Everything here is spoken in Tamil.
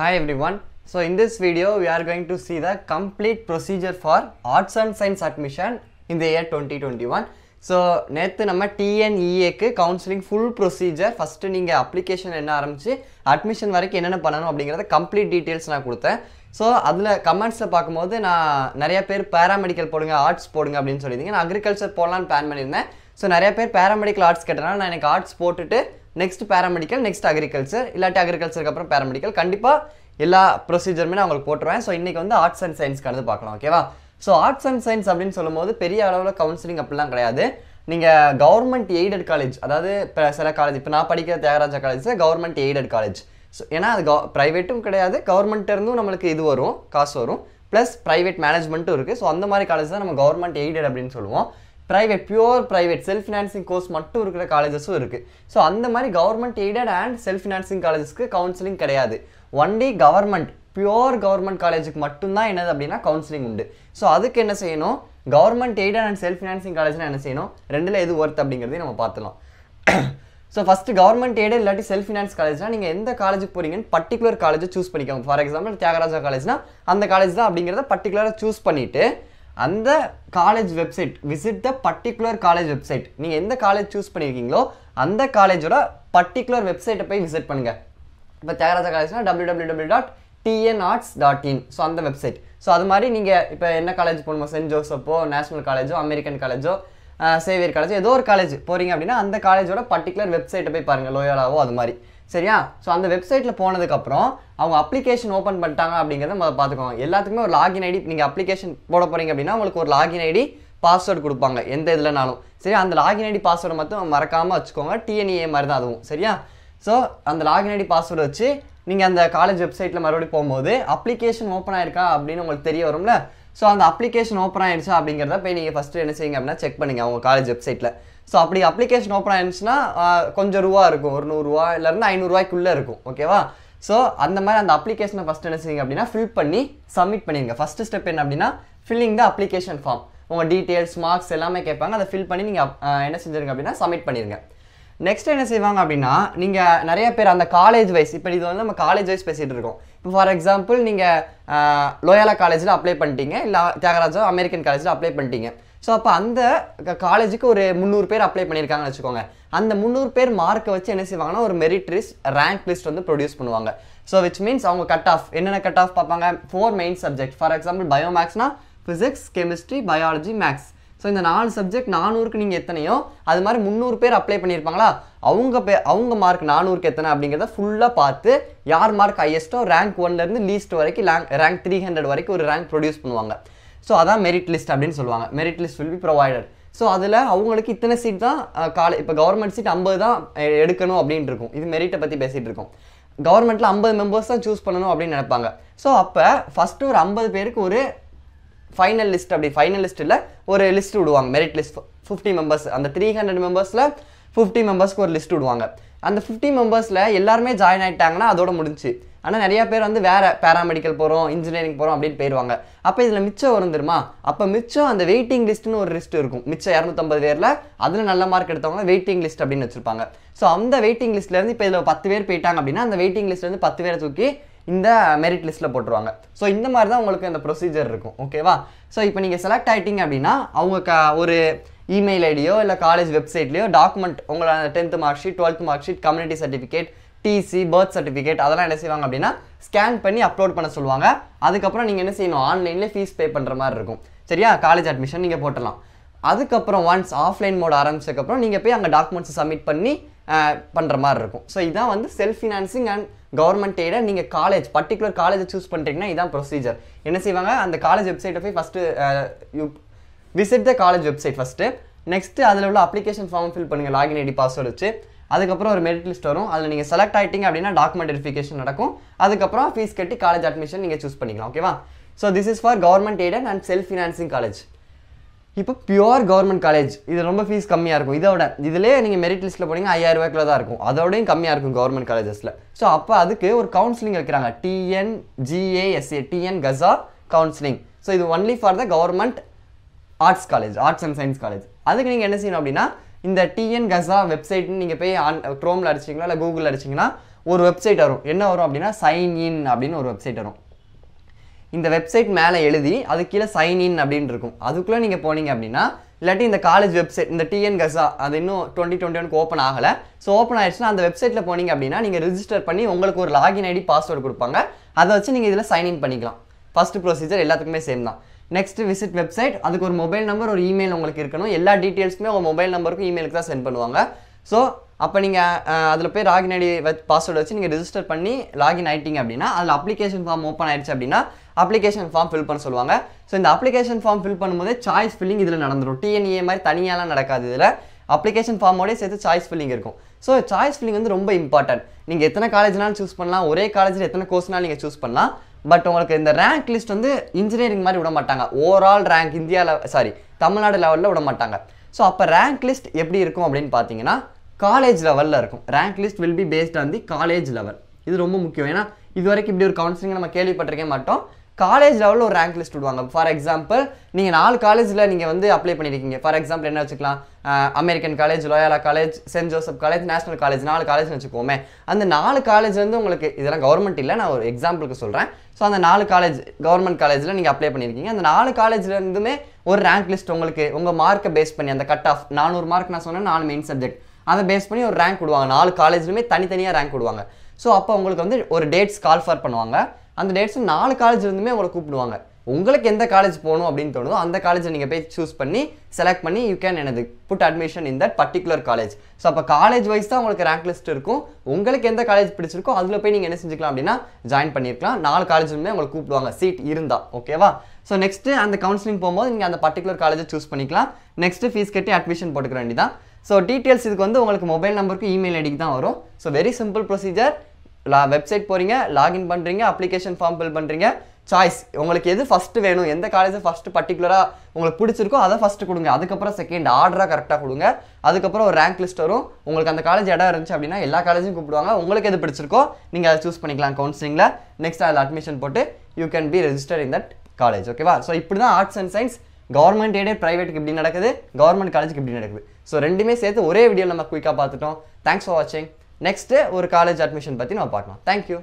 Hi everyone. So in this video we are going to see the complete procedure for Arts and Science admission in the year 2021. So நேற்று நம்ம டிஎன்இஏக்கு கவுன்சிலிங் ஃபுல் ப்ரொசீஜர் ஃபஸ்ட்டு நீங்கள் அப்ளிகேஷன் என்ன ஆரம்பித்து அட்மிஷன் வரைக்கும் என்னென்ன பண்ணணும் அப்படிங்கிறத கம்ப்ளீட் டீட்டெயில்ஸ் நான் கொடுத்தேன் ஸோ அதில் கமெண்ட்ஸில் பார்க்கும்போது நான் நிறைய பேர் பேராமெடிக்கல் போடுங்க ஆர்ட்ஸ் போடுங்க அப்படின்னு சொல்லியிருந்தீங்க நான் அக்ரிகல்ச்சர் போடலான்னு பிளான் பண்ணியிருந்தேன் ஸோ நிறைய பேர் பேராமெடிக்கல் ஆர்ட்ஸ் கேட்டனால நான் எனக்கு ஆர்ட்ஸ் போட்டுட்டு நெக்ஸ்ட் பேராமெடிக்கல் நெக்ஸ்ட் அக்ரிகல்ச்சர் இல்லாட்டி அக்ரிகல்ச்சருக்கு அப்புறம் பேராமெடிக்கல் கண்டிப்பாக எல்லா ப்ரொசீஜருமே நான் உங்களுக்கு போட்டுருவேன் ஸோ இன்றைக்கி வந்து ஆர்ட்ஸ் அண்ட் சயின்ஸ் சயின்ஸ்க்கானது பார்க்கலாம் ஓகேவா ஸோ ஆர்ட்ஸ் அண்ட் சயின்ஸ் அப்படின்னு சொல்லும்போது பெரிய அளவில் கவுன்சிலிங் அப்படிலாம் கிடையாது நீங்கள் கவர்மெண்ட் எய்டட் காலேஜ் அதாவது இப்போ சில காலேஜ் இப்போ நான் படிக்கிற Thiagaraja college government aided college so ஏன்னா அது கவ ப்ரைவேட்டும் கிடையாது இருந்தும் நம்மளுக்கு இது வரும் காசு வரும் ப்ளஸ் ப்ரைவேட் மேனேஜ்மெண்ட்டும் இருக்குது ஸோ அந்த மாதிரி காலேஜ் தான் நம்ம கவர்மெண்ட் எய்டட் அப்படின்னு சொல்லுவோம் private pure private self financing course மட்டும் இருக்கிற காலேஜஸும் இருக்குது ஸோ அந்த மாதிரி government aided and self financing காலேஜஸ்க்கு கவுன்சிலிங் கிடையாது ஒன்லி கவர்மெண்ட் பியூர் கவர்மெண்ட் காலேஜுக்கு மட்டும்தான் என்னது அப்படின்னா கவுன்சிலிங் உண்டு ஸோ அதுக்கு என்ன செய்யணும் government aided and self financing காலேஜ்னா என்ன செய்யணும் ரெண்டில் எது ஒர்த் அப்படிங்கிறதையும் நம்ம பார்த்துலாம் ஸோ ஃபஸ்ட்டு கவர்மெண்ட் எய்டட் இல்லாட்டி செல்ஃப் ஃபினான்ஸ் காலேஜ்னா நீங்கள் எந்த காலேஜுக்கு போகிறீங்கன்னு பர்டிகுலர் காலேஜை சூஸ் பண்ணிக்கோங்க ஃபார் எக்ஸாம்பிள் தியாகராஜா காலேஜ்னா அந்த காலேஜ் தான் அப்படிங்கிறத பர்டிகுலராக சூஸ் பண்ணிவிட்டு அந்த college website visit the particular college website நீங்கள் எந்த காலேஜ் சூஸ் பண்ணியிருக்கீங்களோ அந்த காலேஜோட பர்டிகுலர் வெப்சைட்டை போய் விசிட் பண்ணுங்கள் இப்போ தியாகராஜா காலேஜ்னா W W W dot TN arts dot in so அந்த வெப்சைட் ஸோ அது மாதிரி நீங்கள் இப்போ என்ன காலேஜ் போகணுமோ சென்ட் ஜோசப்போ நேஷனல் காலேஜோ அமெரிக்கன் காலேஜோ சேவியர் காலேஜோ ஏதோ ஒரு காலேஜ் போகிறீங்க அப்படின்னா அந்த காலேஜோட பர்டிகுலர் வெப்சைட்டை போய் பாருங்கள் லோயாலாவோ அது மாதிரி சரியா ஸோ அந்த வெப்சைட்டில் போனதுக்கப்புறம் அவங்க அப்ளிகேஷன் ஓப்பன் பண்ணிட்டாங்க அப்படிங்கிறத முதல் பார்த்துக்கோங்க எல்லாத்துக்குமே ஒரு லாகின் ஐடி நீங்கள் அப்ளிகேஷன் போட போகிறீங்க அப்படின்னா உங்களுக்கு ஒரு லாகின் ஐடி பாஸ்வேர்டு கொடுப்பாங்க எந்த இதுலனாலும் சரி அந்த லாகின் ஐடி பாஸ்வேர்டை மட்டும் மறக்காமல் வச்சுக்கோங்க டிஎன்ஏ e மாதிரி தான் அதுவும் சரியா ஸோ அந்த லாகின் ஐடி பாஸ்வேர்டு வச்சு நீங்கள் அந்த காலேஜ் வெப்சைட்டில் மறுபடியும் போகும்போது அப்ளிகேஷன் ஓப்பன் ஆயிருக்கா அப்படின்னு உங்களுக்கு தெரிய வரும்ல ஸோ அந்த அப்ளிகேஷன் ஓப்பன் ஆயிடுச்சு அப்படிங்கிறத போய் நீங்கள் ஃபஸ்ட்டு என்ன செய்யுங்க அப்படின்னா செக் பண்ணுங்கள் அவங்க காலேஜ் வெப்சைட்டில் ஸோ அப்படி அப்ளிகேஷன் ஓப்பன் ஆயிடுச்சுன்னா கொஞ்சம் ரூபா இருக்கும் ஒரு நூறுரூவா இல்லைன்னா ஐநூறுரூவாய்க்குள்ளே இருக்கும் ஓகேவா ஸோ அந்த மாதிரி அந்த அப்ளிகேஷனை ஃபஸ்ட் என்ன செய்யுங்க அப்படின்னா ஃபில் பண்ணி சப்மிட் பண்ணிடுங்க ஃபஸ்ட்டு ஸ்டெப் என்ன அப்படின்னா ஃபில்லிங் த அப்ளிகேஷன் ஃபார்ம் உங்கள் டீட்டெயில்ஸ் மார்க்ஸ் எல்லாமே கேட்பாங்க அதை ஃபில் பண்ணி நீங்கள் என்ன செஞ்சுருங்க அப்படின்னா சப்மிட் பண்ணிடுங்க நெக்ஸ்ட் என்ன செய்வாங்க அப்படின்னா நீங்கள் நிறைய பேர் அந்த காலேஜ் வைஸ் இப்போ இது வந்து நம்ம காலேஜ் வைஸ் பேசிகிட்டு இருக்கோம் இப்போ ஃபார் எக்ஸாம்பிள் நீங்கள் லோயாலா காலேஜில் அப்ளை பண்ணிட்டீங்க இல்லை தியாகராஜோ அமெரிக்கன் காலேஜில் அப்ளை பண்ணிட்டீங்க ஸோ அப்போ அந்த காலேஜுக்கு ஒரு முந்நூறு பேர் அப்ளை பண்ணியிருக்காங்கன்னு வச்சுக்கோங்க அந்த முந்நூறு பேர் மார்க்கை வச்சு என்ன செய்வாங்கன்னா ஒரு மெரிட் லிஸ்ட் ரேங்க் லிஸ்ட் வந்து ப்ரொடியூஸ் பண்ணுவாங்க ஸோ விச் மீன்ஸ் அவங்க கட் ஆஃப் என்னென்ன கட் ஆஃப் பார்ப்பாங்க four main subject for example bio மேக்ஸ்னா physics chemistry biology maths so இந்த நாலு சப்ஜெக்ட் நானூறுக்கு நீங்கள் எத்தனையோ அது மாதிரி முந்நூறு பேர் அப்ளை பண்ணியிருப்பாங்களா அவங்க பே அவங்க மார்க் நானூறுக்கு எத்தனை அப்படிங்கிறத ஃபுல்லாக பார்த்து யார் மார்க் ஹையஸ்ட்டோ ரேங்க் ஒன்லேருந்து லீஸ்ட் வரைக்கும் ரேங்க் ரேங்க் த்ரீ ஹண்ட்ரட் வரைக்கும் ஒரு ரேங்க் ப்ரொடியூஸ் பண்ணுவாங்க ஸோ அதான் மெரிட் லிஸ்ட் அப்படின்னு சொல்லுவாங்க merit list will be provided so அதில் அவங்களுக்கு இத்தனை சீட் தான் காலே இப்போ கவர்மெண்ட் சீட் ஐம்பது தான் எடுக்கணும் அப்படின்ட்டு இருக்கும் இது மெரிட்டை பற்றி பேசிகிட்டு இருக்கோம் கவர்மெண்ட்டில் ஐம்பது மெம்பர்ஸ் தான் சூஸ் பண்ணணும் அப்படின்னு நினைப்பாங்க ஸோ அப்போ ஃபஸ்ட்டு ஒரு ஐம்பது பேருக்கு ஒரு ஃபைனல் லிஸ்ட் அப்படி ஃபைனல் லிஸ்ட்டில் ஒரு லிஸ்ட் விடுவாங்க மெரிட் லிஸ்ட் ஃபிஃப்டி மெம்பர்ஸ் அந்த த்ரீ ஹண்ட்ரட் மெம்பர்ஸில் ஃபிஃப்டி மெம்பர்ஸ்க்கு ஒரு லிஸ்ட் விடுவாங்க அந்த ஃபிஃப்டி மெம்பர்ஸில் எல்லாருமே ஜாயின் ஆகிட்டாங்கன்னா அதோட முடிஞ்சு ஆனால் நிறையா பேர் வந்து வேறு பேராமெடிக்கல் போகிறோம் இன்ஜினியரிங் போகிறோம் அப்படின்னு போயிடுவாங்க அப்போ இதில் மிச்சம் வரும் தெரியுமா அப்போ மிச்சம் அந்த வெயிட்டிங் லிஸ்ட்னு ஒரு லிஸ்ட் இருக்கும் மிச்சம் இரநூத்தம்பது பேரில் அதில் நல்ல மார்க் எடுத்தவங்க வெயிட்டிங் லிஸ்ட் அப்படின்னு வச்சுருப்பாங்க ஸோ அந்த வெயிட்டிங் லிஸ்ட்லேருந்து இப்போ இதில் பத்து பேர் போயிட்டாங்க அப்படின்னா அந்த வெயிட்டிங் லிஸ்ட்லேருந்து பத்து பேரை தூக்கி இந்த மெரிட் லிஸ்ட்டில் போட்டுருவாங்க ஸோ இந்த மாதிரி தான் உங்களுக்கு இந்த ப்ரொசீஜர் இருக்கும் ஓகேவா ஸோ இப்போ நீங்கள் செலக்ட் ஆகிட்டீங்க அப்படின்னா அவங்க க ஒரு இமெயில் ஐடியோ இல்லை காலேஜ் வெப்சைட்லேயோ டாக்குமெண்ட் உங்களோட tenth mark sheet twelfth mark sheet community certificate TC birth certificate அதெல்லாம் என்ன செய்வாங்க அப்படின்னா ஸ்கேன் பண்ணி அப்லோட் பண்ண சொல்லுவாங்க அதுக்கப்புறம் நீங்கள் என்ன செய்யணும் ஆன்லைன்லேயே ஃபீஸ் பே பண்ணுற மாதிரி இருக்கும் சரியா காலேஜ் அட்மிஷன் நீங்கள் போட்டலாம் அதுக்கப்புறம் ஒன்ஸ் ஆஃப்லைன் மோட் ஆரம்பிச்சதுக்கப்புறம் நீங்கள் போய் அங்கே டாக்குமெண்ட்ஸ் சப்மிட் பண்ணி பண்ணுற மாதிரி இருக்கும் ஸோ இதான் வந்து செல்ஃப் ஃபினான்சிங் அண்ட் கவர்மெண்ட் எய்டை நீங்கள் காலேஜ் பர்டிகுலர் காலேஜை சூஸ் பண்ணுறீங்கன்னா இதான் ப்ரொசீஜர் என்ன செய்வாங்க அந்த காலேஜ் வெப்சைட்டை போய் first you visit the college website first next அதில் உள்ள அப்ளிகேஷன் ஃபார்ம் ஃபில் பண்ணுங்கள் லாகின் ஐடி பாஸ்வேர்டு வச்சு அதுக்கப்புறம் ஒரு மெரிட் லிஸ்ட் வரும் அதில் நீங்கள் செலக்ட் ஆகிட்டீங்க அப்படின்னா டாக்குமெண்ட் வெரிஃபிகேஷன் நடக்கும் அதுக்கப்புறம் ஃபீஸ் கட்டி காலேஜ் அட்மிஷன் நீங்கள் சூஸ் பண்ணிக்கலாம் ஓகேவா so this is for government aided and self financing college இப்போ பியோர் கவர்மெண்ட் காலேஜ் இது ரொம்ப ஃபீஸ் கம்மியாக இருக்கும் இதோட இதிலே நீங்கள் மெரிட் லிஸ்ட்டில் போனீங்க ஐயாயிரம் தான் இருக்கும் அதோடையும் கம்மியாக இருக்கும் கவர்மெண்ட் காலேஜஸில் ஸோ அப்போ அதுக்கு ஒரு கவுன்சிலிங் வைக்கிறாங்க TN GASA TN GASA counselling so இது only for the government arts college arts and science college அதுக்கு நீங்கள் என்ன செய்யணும் அப்படின்னா இந்த டிஎன் கசா வெப்சைட்னு நீங்கள் போய் ஆன் க்ரோமில் அடிச்சிங்களா இல்லை கூகுளில் அடிச்சிங்கன்னா ஒரு வெப்சைட் வரும் என்ன வரும் அப்படின்னா சைன் இன் அப்படின்னு ஒரு வெப்சைட் வரும் இந்த வெப்சைட் மேலே எழுதி அது கீழே சைன்இன் அப்படின்னு இருக்கும் அதுக்குள்ளே நீங்கள் போனீங்க அப்படின்னா இல்லாட்டி இந்த காலேஜ் வெப்சைட் இந்த டிஎன் கசா அது இன்னும் டுவெண்ட்டி டுவெண்ட்டி ஒனுக்கு ஓப்பன் ஆகலை ஸோ ஓப்பன் ஆயிடுச்சுன்னா அந்த வெப்சைட்டில் போனீங்க அப்படின்னா நீங்கள் ரிஜிஸ்டர் பண்ணி உங்களுக்கு ஒரு லாகின் ஐடி பாஸ்வேர்டு கொடுப்பாங்க அதை வச்சு நீங்கள் இதில் சைன்இன் பண்ணிக்கலாம் ஃபஸ்ட்டு ப்ரொசீஜர் எல்லாத்துக்குமே சேம் தான் நெக்ஸ்ட் விசிட் வெப்சைட் அதுக்கு ஒரு மொபைல் நம்பர் ஒரு இமெயில் உங்களுக்கு இருக்கணும் எல்லா டீட்டெயில்ஸுமே உங்கள் மொபைல் நம்பருக்கும் இமெயிலுக்கு தான் சென்ட் பண்ணுவாங்க ஸோ அப்போ நீங்கள் அதில் போய் லாகின் ஐடி வ பாஸ்வேர்டு வச்சு நீங்கள் ரிஜிஸ்டர் பண்ணி லாகின் ஆகிட்டீங்க அப்படின்னா அதில் அப்ளிகேஷன் ஃபார்ம் ஓப்பன் ஆயிடுச்சு அப்படின்னா அப்ளிகேஷன் ஃபார்ம் ஃபில் பண்ண சொல்லுவாங்க ஸோ இந்த அப்ளிகேஷன் ஃபார்ம் ஃபில் பண்ணும்போதே சாய்ஸ் ஃபில்லிங் இதில் நடந்துடும் டிஎன்ஏ மாதிரி தனியாலாம் நடக்காது இதில் அப்ளிகேஷன் ஃபார்மோடய சேர்த்து சாய்ஸ் ஃபில்லிங் இருக்கும் ஸோ சாய்ஸ் ஃபில்லிங் வந்து ரொம்ப இம்பார்ட்டன்ட் நீங்கள் எத்தனை காலேஜ்னாலும் சூஸ் பண்ணலாம் ஒரே காலேஜில் எத்தனை கோர்ஸ்னாலும் நீங்கள் சூஸ் பண்ணலாம் பட் உங்களுக்கு இந்த ரேங்க் லிஸ்ட் வந்து இன்ஜினியரிங் மாதிரி விட மாட்டாங்க ஓவரால் ரேங்க் இந்தியாவில் சாரி தமிழ்நாடு லெவலில் விட மாட்டாங்க ஸோ அப்போ ரேங்க் லிஸ்ட் எப்படி இருக்கும் அப்படின்னு பார்த்தீங்கன்னா காலேஜ் லெவலில் இருக்கும் rank list will be based on the college level இது ரொம்ப முக்கியம் ஏன்னா இது வரைக்கும் இப்படி ஒரு கவுன்சிலிங் நம்ம கேள்விப்பட்டிருக்கே மாட்டோம் காலேஜ் லெவலில் ஒரு ரேங்க் லிஸ்ட் விடுவாங்க ஃபார் எக்ஸாம்பிள் நீங்கள் நாலு காலேஜில் நீங்கள் வந்து அப்ளை பண்ணியிருக்கீங்க ஃபார் எக்ஸாம்பிள் என்ன வச்சுக்கலாம் American college Loyola college saint Joseph college National college நாலு காலேஜ்னு வச்சுக்கோமே அந்த நாலு காலேஜ் வந்து உங்களுக்கு இதெல்லாம் கவர்மெண்ட் இல்லை நான் ஒரு எக்ஸாம்பிளுக்கு சொல்கிறேன் ஸோ அந்த நாலு காலேஜ் கவர்மெண்ட் காலேஜில் நீங்கள் அப்ளை பண்ணியிருக்கீங்க அந்த நாலு காலேஜ்லேருந்துமே ஒரு ரேங்க் லிஸ்ட் உங்களுக்கு உங்கள் மார்க்கை பேஸ் பண்ணி அந்த கட் ஆஃப் நானூறு மார்க் நான் சொன்னேன் நாலு மெயின் சப்ஜெக்ட் அதை பேஸ் பண்ணி ஒரு ரேங்க் விடுவாங்க நாலு காலேஜ்லையுமே தனித்தனியாக ரேங்க் விடுவாங்க ஸோ அப்போ உங்களுக்கு வந்து ஒரு டேட்ஸ் கால் ஃபார் பண்ணுவாங்க அந்த டேட்ஸ் நாலு காலேஜ்லேருந்துமே உங்களை கூப்பிடுவாங்க உங்களுக்கு எந்த காலேஜ் போகணும் அப்படின்னு தோணுதோ அந்த காலேஜை நீங்கள் போய் சூஸ் பண்ணி செலக்ட் பண்ணி யூ கேன் எனது put admission in that particular college so அப்போ காலேஜ் வைஸ் தான் உங்களுக்கு ரேங்க் லிஸ்ட் இருக்கும் உங்களுக்கு எந்த காலேஜ் பிடிச்சிருக்கோ அதில் போய் நீங்கள் என்ன செஞ்சுக்கலாம் அப்படின்னா ஜாயின் பண்ணியிருக்கலாம் நாலு காலேஜ்லுமே உங்களை கூப்பிடுவாங்க சீட் இருந்தால் ஓகேவா ஸோ நெக்ஸ்ட்டு அந்த கவுன்சிலிங் போகும்போது நீங்கள் அந்த பர்டிகுலர் காலேஜை சூஸ் பண்ணிக்கலாம் நெக்ஸ்ட்டு ஃபீஸ் கட்டி அட்மிஷன் போட்டுக்க வேண்டியதான் ஸோ டீட்டெயில்ஸ் இதுக்கு வந்து உங்களுக்கு மொபைல் நம்பருக்கு இமெயில் ஐடிக்கு தான் வரும் ஸோ வெரி சிம்பிள் ப்ரொசீஜர் லா வெப்சைட் போகிறீங்க லாகின் பண்ணுறீங்க அப்ளிகேஷன் ஃபார்ம் ஃபில் பண்ணுறீங்க சாய்ஸ் உங்களுக்கு எது ஃபஸ்ட்டு வேணும் எந்த காலேஜ் ஃபஸ்ட்டு பர்டிகுலராக உங்களுக்கு பிடிச்சிருக்கோ அதை ஃபஸ்ட்டு கொடுங்க அதுக்கப்புறம் செகண்ட் ஆர்டராக கரெக்டாக கொடுங்க அதுக்கப்புறம் ஒரு ரேங்க் லிஸ்ட் வரும் உங்களுக்கு அந்த காலேஜ் இடம் இருந்துச்சு அப்படின்னா எல்லா காலேஜும் கூப்பிடுவாங்க உங்களுக்கு எது பிடிச்சிருக்கோ நீங்கள் அதை சூஸ் பண்ணிக்கலாம் கவுன்சிலிங்கில் நெக்ஸ்ட் அதில் அட்மிஷன் போட்டு you can be register in that college ஓகேவா ஸோ இப்படி தான் arts and science government aided ப்ரைவேட்டுக்கு இப்படி நடக்குது கவர்மெண்ட் காலேஜுக்கு இப்படி நடக்குது ஸோ ரெண்டுமே சேர்த்து ஒரே வீடியோ நம்ம குயிக்காக பார்த்துட்டோம் தேங்க்ஸ் ஃபார் வாட்சிங் நெக்ஸ்ட்டு ஒரு காலேஜ் அட்மிஷன் பற்றி நம்ம பார்க்கலாம் தேங்க்யூ